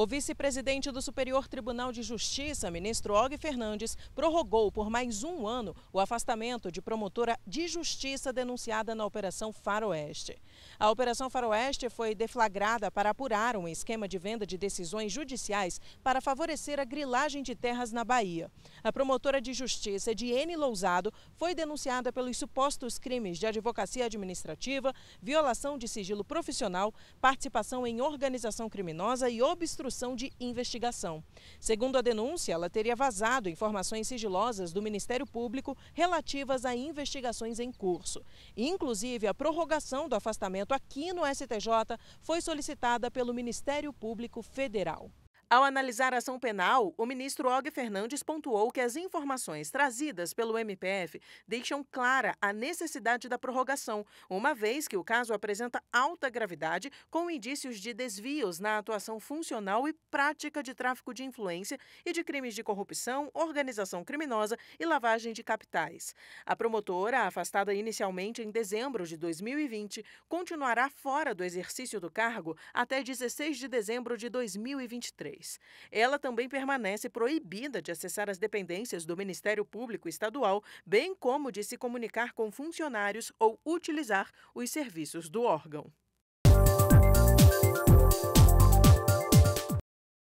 O vice-presidente do Superior Tribunal de Justiça, ministro Og Fernandes, prorrogou por mais um ano o afastamento de promotora de justiça denunciada na Operação Faroeste. A Operação Faroeste foi deflagrada para apurar um esquema de venda de decisões judiciais para favorecer a grilagem de terras na Bahia. A promotora de justiça, Diene Lousado, foi denunciada pelos supostos crimes de advocacia administrativa, violação de sigilo profissional, participação em organização criminosa e obstrução instrução de investigação. Segundo a denúncia, ela teria vazado informações sigilosas do Ministério Público relativas a investigações em curso. Inclusive, a prorrogação do afastamento aqui no STJ foi solicitada pelo Ministério Público Federal. Ao analisar a ação penal, o ministro Og Fernandes pontuou que as informações trazidas pelo MPF deixam clara a necessidade da prorrogação, uma vez que o caso apresenta alta gravidade com indícios de desvios na atuação funcional e prática de tráfico de influência e de crimes de corrupção, organização criminosa e lavagem de capitais. A promotora, afastada inicialmente em dezembro de 2020, continuará fora do exercício do cargo até 16 de dezembro de 2023 móveis. Ela também permanece proibida de acessar as dependências do Ministério Público Estadual, bem como de se comunicar com funcionários ou utilizar os serviços do órgão.